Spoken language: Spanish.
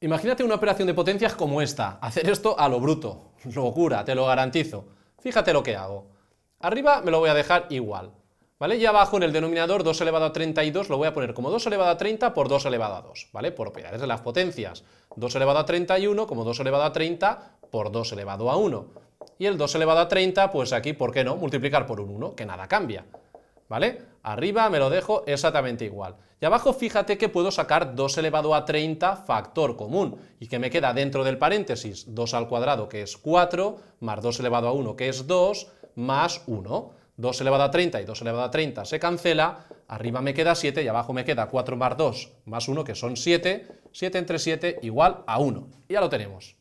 Imagínate una operación de potencias como esta, hacer esto a lo bruto, locura, te lo garantizo. Fíjate lo que hago. Arriba me lo voy a dejar igual, ¿vale? Y abajo en el denominador 2 elevado a 32 lo voy a poner como 2 elevado a 30 por 2 elevado a 2, ¿vale? Por operadores de las potencias. 2 elevado a 31 como 2 elevado a 30 por 2 elevado a 1. Y el 2 elevado a 30, pues aquí, ¿por qué no? Multiplicar por un 1, que nada cambia, ¿vale? Arriba me lo dejo exactamente igual. Y abajo fíjate que puedo sacar 2 elevado a 30 factor común y que me queda dentro del paréntesis 2 al cuadrado que es 4 más 2 elevado a 1 que es 2 más 1. 2 elevado a 30 y 2 elevado a 30 se cancela, arriba me queda 7 y abajo me queda 4 más 2 más 1 que son 7, 7 entre 7 igual a 1. Y ya lo tenemos.